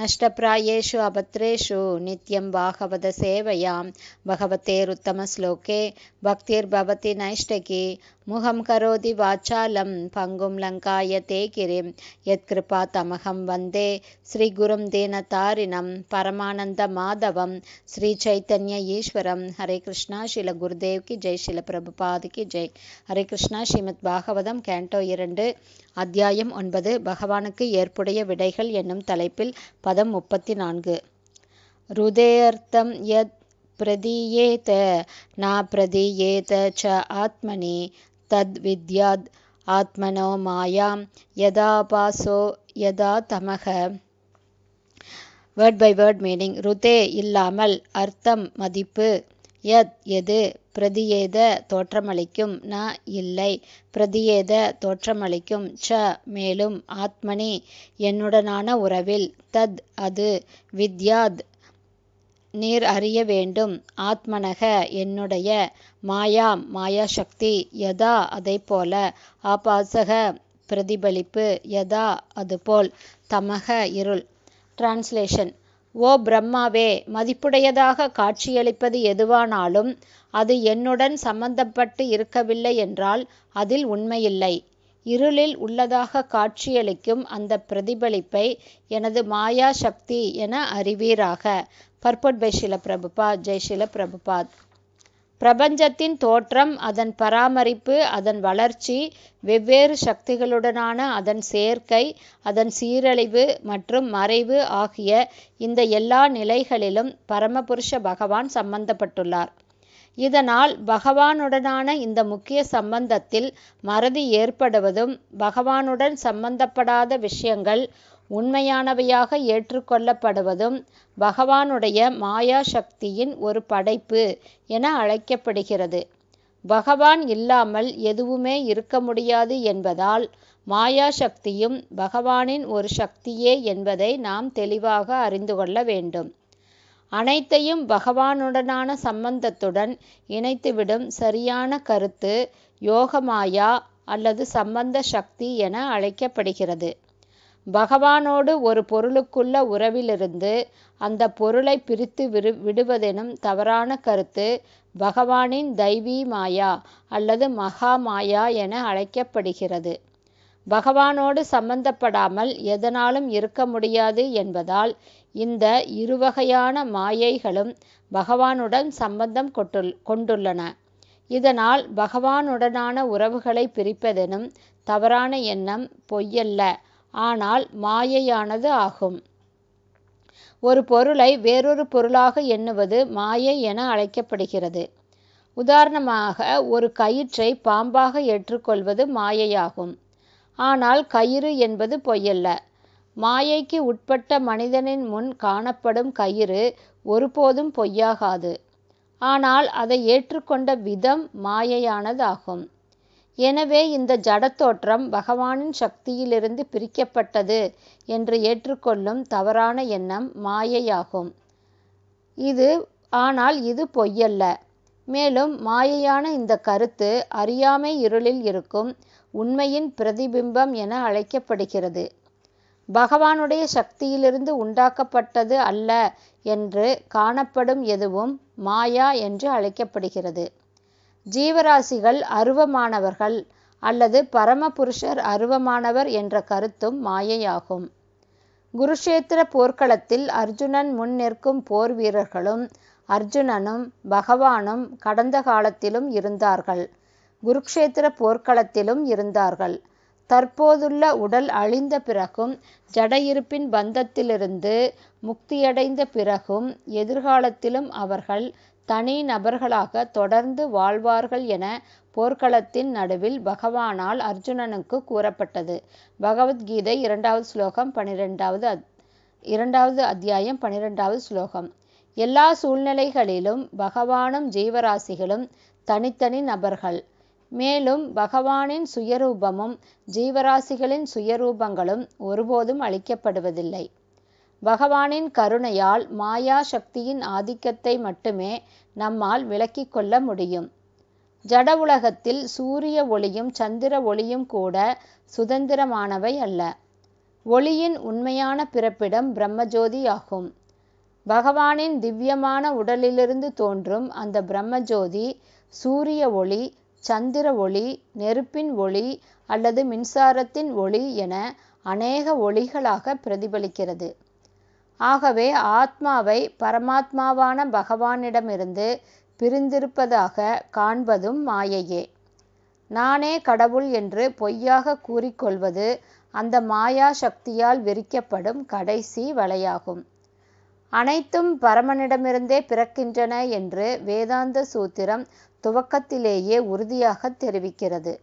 नष्टप्रायेषु अभद्रेषु नित्यं वाहवदसेवयां भगवतेरुत्तमश्लोके भक्तिर्भवति नैष्टकी मुहं करोति वाचालं पङ्गुं लङ्कायते गिरिं यत्कृपा तमहं वन्दे श्रीगुरुं दीनतारिणं परमानन्दमाधवं श्रीचैतन्य ஈஸ்வரம் ஹரே கிருஷ்ணா ஸ்ரீல குருதேவ்க்கு ஜெய் ஸ்ரீல பிரபுபாதுக்கு ஜெய் ஹரே கிருஷ்ணா ஸ்ரீமத் பாகவதம் கேண்டோ இரண்டு அத்தியாயம் ஒன்பது பகவானுக்கு ஏற்புடைய விடைகள் என்னும் தலைப்பில் பதம் முப்பத்தி நான்கு ருதேர்த்தம் யத் பிரதியேத நா பிரதியேத ச ஆத்மனி தத் வித்யாத் ஆத்மனோ மாயாம் யதா பாசோ யதா தமக வேர்ட் பை வேர்ட் மீனிங் ருதே இல்லாமல் அர்த்தம் மதிப்பு எத் எது பிரதியேத தோற்றமளிக்கும் ந இல்லை பிரதியேத தோற்றமளிக்கும் ச மேலும் ஆத்மனி என்னுடனான உறவில் தத் அது வித்யாத் நீர் அறிய வேண்டும் ஆத்மனக என்னுடைய மாயா மாயாசக்தி யதா போல ஆபாசக பிரதிபலிப்பு யதா அதுபோல் தமக இருள் டிரான்ஸ்லேஷன் ஓ பிரம்மாவே மதிப்புடையதாக காட்சியளிப்பது எதுவானாலும் அது என்னுடன் சம்பந்தப்பட்டு இருக்கவில்லை என்றால் அதில் உண்மையில்லை. இருளில் உள்ளதாக காட்சியளிக்கும் அந்த பிரதிபலிப்பை எனது மாயா சக்தி என அறிவீராக. Purport by Srila Prabhupada. ஜெய் ஷில பிரபுபாத். பிரபஞ்சத்தின் தோற்றம் அதன் பராமரிப்பு அதன் வளர்ச்சி வெவ்வேறு சக்திகளுடனான அதன் சேர்க்கை அதன் சீரழிவு மற்றும் மறைவு ஆகிய இந்த எல்லா நிலைகளிலும் பரமபுருஷ பகவான் சம்பந்தப்பட்டுள்ளார் இதனால் பகவானுடனான இந்த முக்கிய சம்பந்தத்தில் மறதி ஏற்படுவதும் பகவானுடன் சம்பந்தப்படாத விஷயங்கள் உண்மையானவையாக ஏற்றுக்கொள்ளப்படுவதும் பகவானுடைய மாயா சக்தியின் ஒரு படைப்பு என அழைக்கப்படுகிறது பகவான் இல்லாமல் எதுவுமே இருக்க முடியாது என்பதால் மாயா சக்தியும் பகவானின் ஒரு சக்தியே என்பதை நாம் தெளிவாக அறிந்து கொள்ள வேண்டும் அனைத்தையும் பகவானுடனான சம்பந்தத்துடன் இணைத்துவிடும் சரியான கருத்து யோகமாயா அல்லது சம்பந்த சக்தி என அழைக்கப்படுகிறது பகவானோடு ஒரு பொருளுக்குள்ள உறவிலிருந்து அந்த பொருளை பிரித்து விரு விடுவதெனும் தவறான கருத்து பகவானின் தெய்வீ மாயா அல்லது மகா மாயா என அழைக்கப்படுகிறது பகவானோடு சம்பந்தப்படாமல் எதனாலும் இருக்க முடியாது என்பதால் இந்த இருவகையான மாயைகளும் பகவானுடன் சம்பந்தம் கொட்டுள் கொண்டுள்ளன இதனால் பகவானுடனான உறவுகளை பிரிப்பதெனும் தவறான எண்ணம் பொய்யல்ல ஆனால் மாயையானது ஆகும் ஒரு பொருளை வேறொரு பொருளாக எண்ணுவது மாயை என அழைக்கப்படுகிறது உதாரணமாக ஒரு கயிற்றை பாம்பாக ஏற்றுக்கொள்வது மாயையாகும் ஆனால் கயிறு என்பது பொய்யல்ல மாயைக்கு உட்பட்ட மனிதனின் முன் காணப்படும் கயிறு ஒருபோதும் பொய்யாகாது ஆனால் அதை ஏற்றுக்கொண்ட விதம் மாயையானதாகும் எனவே இந்த ஜடத்தோற்றம் பகவானின் சக்தியிலிருந்து பிரிக்கப்பட்டது என்று ஏற்றுக்கொள்ளும் தவறான எண்ணம் மாயையாகும் இது ஆனால் இது பொய்யல்ல மேலும் மாயையான இந்த கருத்து அறியாமை இருளில் இருக்கும் உண்மையின் பிரதிபிம்பம் என அழைக்கப்படுகிறது பகவானுடைய சக்தியிலிருந்து உண்டாக்கப்பட்டது அல்ல என்று காணப்படும் எதுவும் மாயா என்று அழைக்கப்படுகிறது ஜீவராசிகள் அருவமானவர்கள் அல்லது பரமபுருஷர் அருவமானவர் என்ற கருத்தும் மாயையாகும் குருஷேத்திர போர்க்களத்தில் அர்ஜுனன் முன் நிற்கும் போர் வீரர்களும் அர்ஜுனனும் பகவானும் கடந்த காலத்திலும் இருந்தார்கள் குருக்ஷேத்திர போர்க்களத்திலும் இருந்தார்கள் தற்போதுள்ள உடல் அழிந்த பிறகும் ஜடையிருப்பின் பந்தத்திலிருந்து முக்தியடைந்த பிறகும் எதிர்காலத்திலும் அவர்கள் தனி நபர்களாக தொடர்ந்து வாழ்வார்கள் என போர்க்களத்தின் நடுவில் பகவானால் அர்ஜுனனுக்கு கூறப்பட்டது பகவத்கீதை இரண்டாவது ஸ்லோகம் பனிரெண்டாவது அத் இரண்டாவது அத்தியாயம் பனிரெண்டாவது ஸ்லோகம் எல்லா சூழ்நிலைகளிலும் பகவானும் ஜீவராசிகளும் தனித்தனி நபர்கள் மேலும் பகவானின் சுயரூபமும் ஜீவராசிகளின் சுயரூபங்களும் ஒருபோதும் அளிக்கப்படுவதில்லை பகவானின் கருணையால் மாயா சக்தியின் ஆதிக்கத்தை மட்டுமே நம்மால் விளக்கிக் கொள்ள முடியும் ஜட உலகத்தில் சூரிய ஒளியும் சந்திர ஒளியும் கூட சுதந்திரமானவை அல்ல ஒளியின் உண்மையான பிறப்பிடம் பிரம்மஜோதி ஆகும் பகவானின் திவ்யமான உடலிலிருந்து தோன்றும் அந்த பிரம்மஜோதி சூரிய ஒளி சந்திர ஒளி நெருப்பின் ஒளி அல்லது மின்சாரத்தின் ஒளி என அநேக ஒளிகளாக பிரதிபலிக்கிறது ஆகவே ஆத்மாவை பரமாத்மாவான பகவானிடமிருந்து பிரிந்திருப்பதாக காண்பதும் மாயையே நானே கடவுள் என்று பொய்யாக கூறிக்கொள்வது அந்த மாயா சக்தியால் விரிக்கப்படும் கடைசி வலையாகும் அனைத்தும் பரமனிடமிருந்தே பிறக்கின்றன என்று வேதாந்த சூத்திரம் துவக்கத்திலேயே உறுதியாக தெரிவிக்கிறது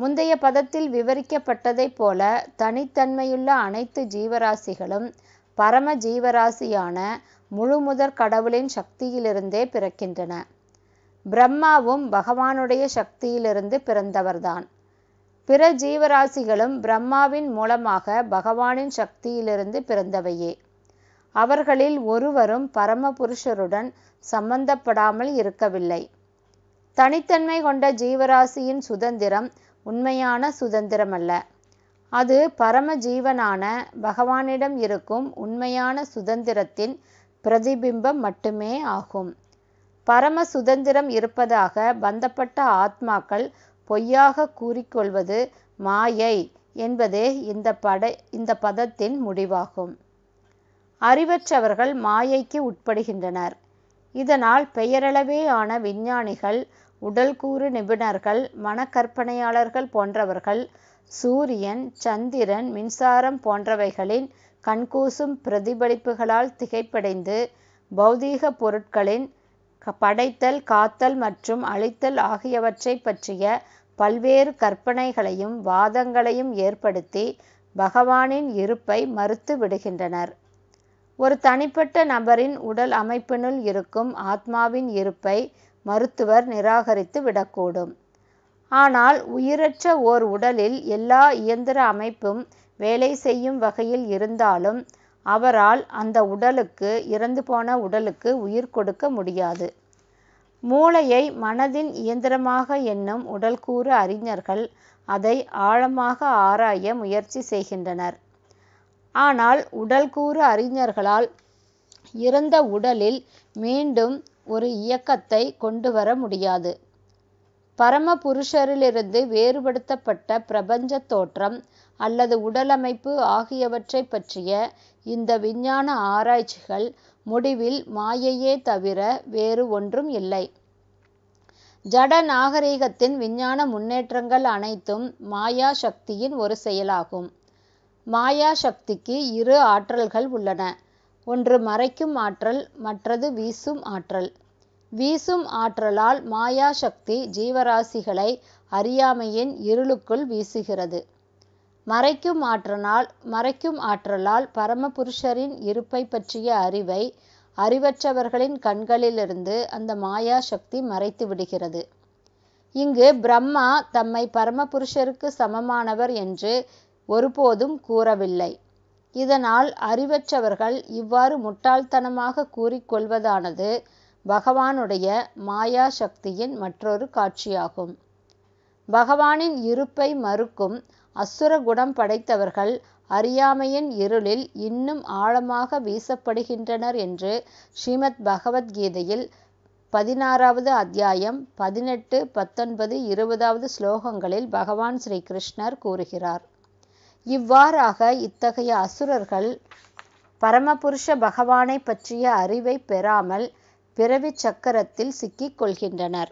முந்தைய பதத்தில் விவரிக்கப்பட்டதைப் போல தனித்தன்மையுள்ள அனைத்து ஜீவராசிகளும் பரம ஜீவராசியான முழுமுதற் கடவுளின் சக்தியிலிருந்தே பிறக்கின்றன பிரம்மாவும் பகவானுடைய சக்தியிலிருந்து பிறந்தவர்தான் பிற ஜீவராசிகளும் பிரம்மாவின் மூலமாக பகவானின் சக்தியிலிருந்து பிறந்தவையே அவர்களில் ஒருவரும் பரமபுருஷருடன் சம்பந்தப்படாமல் இருக்கவில்லை தனித்தன்மை கொண்ட ஜீவராசியின் சுதந்திரம் உண்மையான சுதந்திரமல்ல அது பரமஜீவனான பகவானிடம் இருக்கும் உண்மையான சுதந்திரத்தின் பிரதிபிம்பம் மட்டுமே ஆகும் பரம சுதந்திரம் இருப்பதாக பந்தப்பட்ட ஆத்மாக்கள் பொய்யாக கூறிக்கொள்வது மாயை என்பதே இந்த பட இந்த பதத்தின் முடிவாகும் அறிவற்றவர்கள் மாயைக்கு உட்படுகின்றனர் இதனால் பெயரளவேயான விஞ்ஞானிகள் உடல்கூறு நிபுணர்கள் மனக்கற்பனையாளர்கள் போன்றவர்கள் சூரியன் சந்திரன் மின்சாரம் போன்றவைகளின் கண்கூசும் பிரதிபலிப்புகளால் திகைப்படைந்து பௌதீக பொருட்களின் படைத்தல் காத்தல் மற்றும் அழித்தல் ஆகியவற்றை பற்றிய பல்வேறு கற்பனைகளையும் வாதங்களையும் ஏற்படுத்தி பகவானின் இருப்பை மறுத்து விடுகின்றனர் ஒரு தனிப்பட்ட நபரின் உடல் அமைப்பினுள் இருக்கும் ஆத்மாவின் இருப்பை மருத்துவர் நிராகரித்து விடக்கூடும் ஆனால் உயிரற்ற ஓர் உடலில் எல்லா இயந்திர அமைப்பும் வேலை செய்யும் வகையில் இருந்தாலும் அவரால் அந்த உடலுக்கு இறந்து போன உடலுக்கு உயிர் கொடுக்க முடியாது. மூளையை மனதின் இயந்திரமாக எண்ணும் கூறு அறிஞர்கள் அதை ஆழமாக ஆராய முயற்சி செய்கின்றனர். ஆனால் உடல்கூறு அறிஞர்களால் இறந்த உடலில் மீண்டும் ஒரு இயக்கத்தை கொண்டு வர முடியாது. பரமபுருஷரிலிருந்து வேறுபடுத்தப்பட்ட பிரபஞ்ச தோற்றம் அல்லது உடலமைப்பு ஆகியவற்றைப் பற்றிய இந்த விஞ்ஞான ஆராய்ச்சிகள் முடிவில் மாயையே தவிர வேறு ஒன்றும் இல்லை. ஜட நாகரிகத்தின் விஞ்ஞான முன்னேற்றங்கள் அனைத்தும் மாயா சக்தியின் ஒரு செயலாகும். மாயா சக்திக்கு இரு ஆற்றல்கள் உள்ளன. ஒன்று மறைக்கும் ஆற்றல் மற்றது வீசும் ஆற்றல். வீசும் ஆற்றலால் மாயா சக்தி ஜீவராசிகளை அறியாமையின் இருளுக்குள் வீசுகிறது மறைக்கும் ஆற்றனால் மறைக்கும் ஆற்றலால் பரமபுருஷரின் இருப்பை பற்றிய அறிவை அறிவற்றவர்களின் கண்களிலிருந்து அந்த சக்தி மறைத்து விடுகிறது இங்கு பிரம்மா தம்மை பரமபுருஷருக்கு சமமானவர் என்று ஒருபோதும் கூறவில்லை இதனால் அறிவற்றவர்கள் இவ்வாறு முட்டாள்தனமாக கூறிக்கொள்வதானது பகவானுடைய மாயா சக்தியின் மற்றொரு காட்சியாகும் பகவானின் இருப்பை மறுக்கும் அசுர குணம் படைத்தவர்கள் அறியாமையின் இருளில் இன்னும் ஆழமாக வீசப்படுகின்றனர் என்று ஸ்ரீமத் பகவத்கீதையில் பதினாறாவது அத்தியாயம் பதினெட்டு பத்தொன்பது இருபதாவது ஸ்லோகங்களில் பகவான் ஸ்ரீ கிருஷ்ணர் கூறுகிறார் இவ்வாறாக இத்தகைய அசுரர்கள் பரமபுருஷ பகவானை பற்றிய அறிவை பெறாமல் பிறவி சக்கரத்தில் சிக்கிக் கொள்கின்றனர்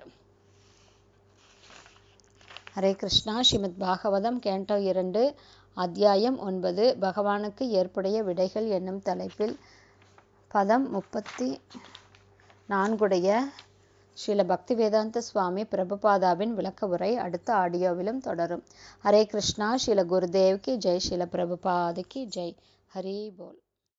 ஹரே கிருஷ்ணா ஸ்ரீமத் பாகவதம் கேண்டோ இரண்டு அத்தியாயம் ஒன்பது பகவானுக்கு ஏற்புடைய விடைகள் என்னும் தலைப்பில் பதம் முப்பத்தி நான்குடைய ஸ்ரீல பக்தி வேதாந்த சுவாமி பிரபுபாதாவின் விளக்க உரை அடுத்த ஆடியோவிலும் தொடரும் ஹரே கிருஷ்ணா ஸ்ரீல குருதேவ்கி ஜெய் ஸ்ரீல பிரபுபாதிக்கு ஜெய் ஹரி போல்